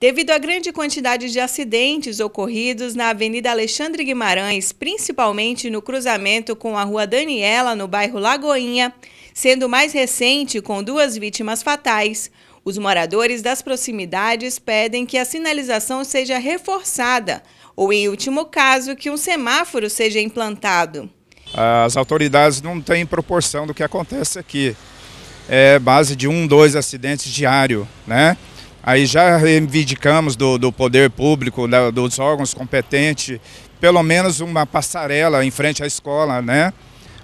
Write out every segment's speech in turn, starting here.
Devido à grande quantidade de acidentes ocorridos na Avenida Alexandre Guimarães, principalmente no cruzamento com a Rua Daniela, no bairro Lagoinha, sendo mais recente com duas vítimas fatais, os moradores das proximidades pedem que a sinalização seja reforçada ou, em último caso, que um semáforo seja implantado. As autoridades não têm proporção do que acontece aqui. É base de um, dois acidentes diário, né? Aí já reivindicamos do, do poder público, da, dos órgãos competentes, pelo menos uma passarela em frente à escola, né?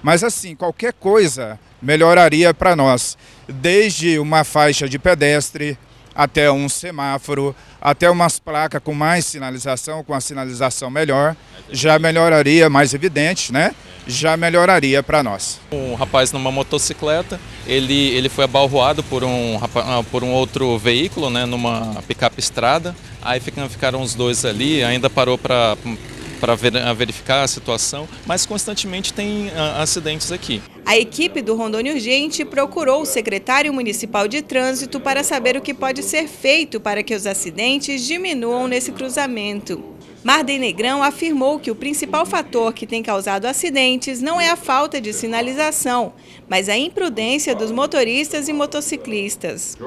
Mas assim, qualquer coisa melhoraria para nós, desde uma faixa de pedestre até um semáforo, até umas placas com mais sinalização, com a sinalização melhor, já melhoraria, mais evidente, né? já melhoraria para nós. Um rapaz numa motocicleta, ele, ele foi abalroado por um, ah, por um outro veículo, né, numa picape estrada, aí ficaram, ficaram os dois ali, ainda parou para para ah, verificar a situação, mas constantemente tem ah, acidentes aqui. A equipe do Rondônia Urgente procurou o secretário municipal de trânsito para saber o que pode ser feito para que os acidentes diminuam nesse cruzamento. Marden Negrão afirmou que o principal fator que tem causado acidentes não é a falta de sinalização, mas a imprudência dos motoristas e motociclistas.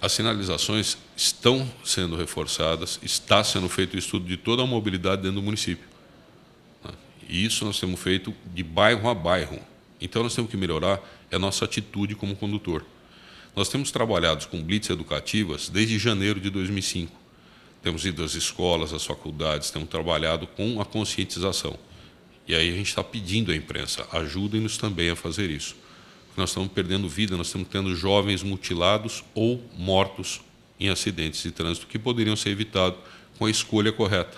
As sinalizações estão sendo reforçadas, está sendo feito o estudo de toda a mobilidade dentro do município. Né? E isso nós temos feito de bairro a bairro. Então nós temos que melhorar a nossa atitude como condutor. Nós temos trabalhado com blitz educativas desde janeiro de 2005 temos ido às escolas, às faculdades, temos trabalhado com a conscientização. E aí a gente está pedindo à imprensa, ajudem-nos também a fazer isso. nós estamos perdendo vida, nós estamos tendo jovens mutilados ou mortos em acidentes de trânsito que poderiam ser evitados com a escolha correta.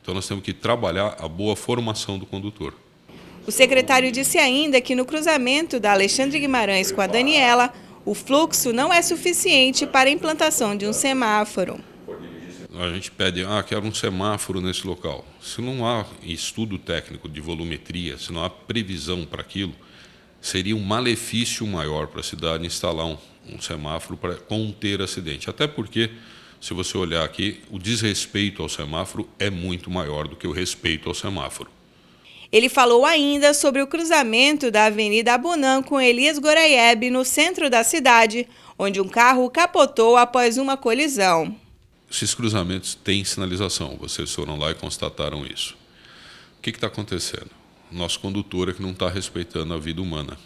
Então nós temos que trabalhar a boa formação do condutor. O secretário disse ainda que no cruzamento da Alexandre Guimarães com a Daniela, o fluxo não é suficiente para a implantação de um semáforo a gente pede, ah, quero um semáforo nesse local. Se não há estudo técnico de volumetria, se não há previsão para aquilo, seria um malefício maior para a cidade instalar um, um semáforo para conter acidente. Até porque, se você olhar aqui, o desrespeito ao semáforo é muito maior do que o respeito ao semáforo. Ele falou ainda sobre o cruzamento da Avenida Abunã com Elias Goraieb, no centro da cidade, onde um carro capotou após uma colisão esses cruzamentos têm sinalização, vocês foram lá e constataram isso. O que está acontecendo? Nosso condutor é que não está respeitando a vida humana.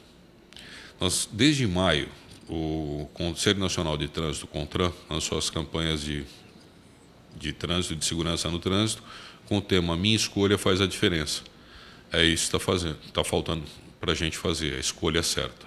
Nós, desde maio, o Conselho Nacional de Trânsito, CONTRAN, lançou as campanhas de, de trânsito, de segurança no trânsito, com o tema Minha Escolha Faz a Diferença. É isso que está fazendo, está faltando para a gente fazer, a escolha é certa.